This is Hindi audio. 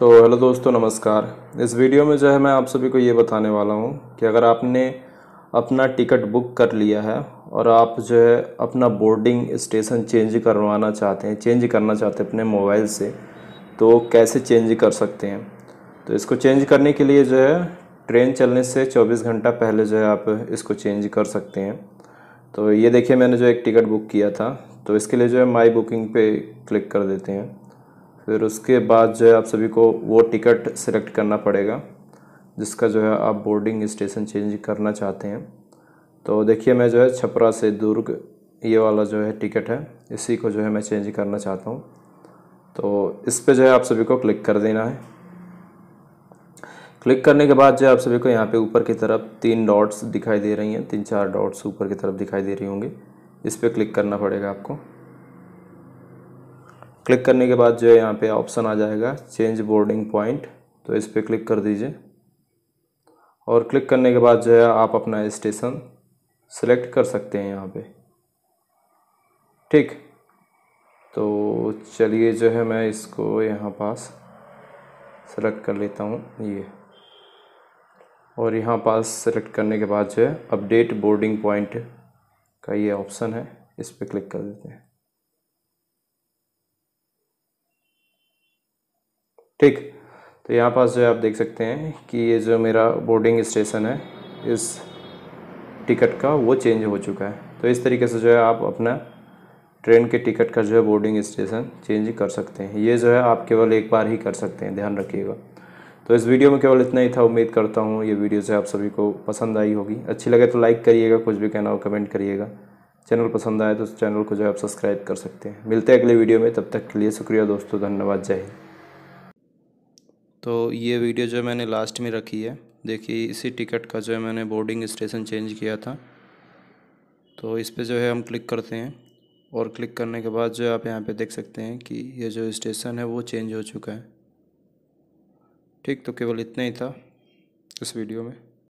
तो हेलो दोस्तों नमस्कार इस वीडियो में जो है मैं आप सभी को ये बताने वाला हूँ कि अगर आपने अपना टिकट बुक कर लिया है और आप जो है अपना बोर्डिंग स्टेशन चेंज करवाना चाहते हैं चेंज करना चाहते हैं अपने मोबाइल से तो कैसे चेंज कर सकते हैं तो इसको चेंज करने के लिए जो है ट्रेन चलने से 24 घंटा पहले जो है आप इसको चेंज कर सकते हैं तो ये देखिए मैंने जो एक टिकट बुक किया था तो इसके लिए जो है माई बुकिंग पे क्लिक कर देते हैं फिर उसके बाद जो है आप सभी को वो टिकट सेलेक्ट करना पड़ेगा जिसका जो है आप बोर्डिंग स्टेशन चेंज करना चाहते हैं तो देखिए मैं जो है छपरा से दुर्ग ये वाला जो है टिकट है इसी को जो है मैं चेंज करना चाहता हूँ तो इस पर जो है आप सभी को क्लिक कर देना है क्लिक करने के बाद जो है आप सभी को यहाँ पे ऊपर की तरफ तीन डॉट्स दिखाई दे रही हैं तीन चार डॉट्स ऊपर की तरफ दिखाई दे रही होंगी इस पर क्लिक करना पड़ेगा आपको क्लिक करने के बाद जो है यहाँ पे ऑप्शन आ जाएगा चेंज बोर्डिंग पॉइंट तो इस पर क्लिक कर दीजिए और क्लिक करने के बाद जो है आप अपना स्टेशन सेलेक्ट कर सकते हैं यहाँ पे ठीक तो चलिए जो है मैं इसको यहाँ पास सेलेक्ट कर लेता हूँ ये और यहाँ पास सेलेक्ट करने के बाद जो है अपडेट बोर्डिंग पॉइंट का ये ऑप्शन है इस पर क्लिक कर देते हैं ठीक तो यहाँ पास जो है आप देख सकते हैं कि ये जो मेरा बोर्डिंग स्टेशन है इस टिकट का वो चेंज हो चुका है तो इस तरीके से जो है आप अपना ट्रेन के टिकट का जो है बोर्डिंग स्टेशन चेंज कर सकते हैं ये जो है आप केवल एक बार ही कर सकते हैं ध्यान रखिएगा तो इस वीडियो में केवल इतना ही था उम्मीद करता हूँ ये वीडियो से आप सभी को पसंद आई होगी अच्छी लगे तो लाइक करिएगा कुछ भी कहना हो कमेंट करिएगा चैनल पसंद आए तो चैनल को जो है आप सब्सक्राइब कर सकते हैं मिलते हैं अगले वीडियो में तब तक के लिए शुक्रिया दोस्तों धन्यवाद जय हिंद तो ये वीडियो जो मैंने लास्ट में रखी है देखिए इसी टिकट का जो है मैंने बोर्डिंग स्टेशन चेंज किया था तो इस पर जो है हम क्लिक करते हैं और क्लिक करने के बाद जो आप यहाँ पे देख सकते हैं कि ये जो स्टेशन है वो चेंज हो चुका है ठीक तो केवल इतना ही था इस वीडियो में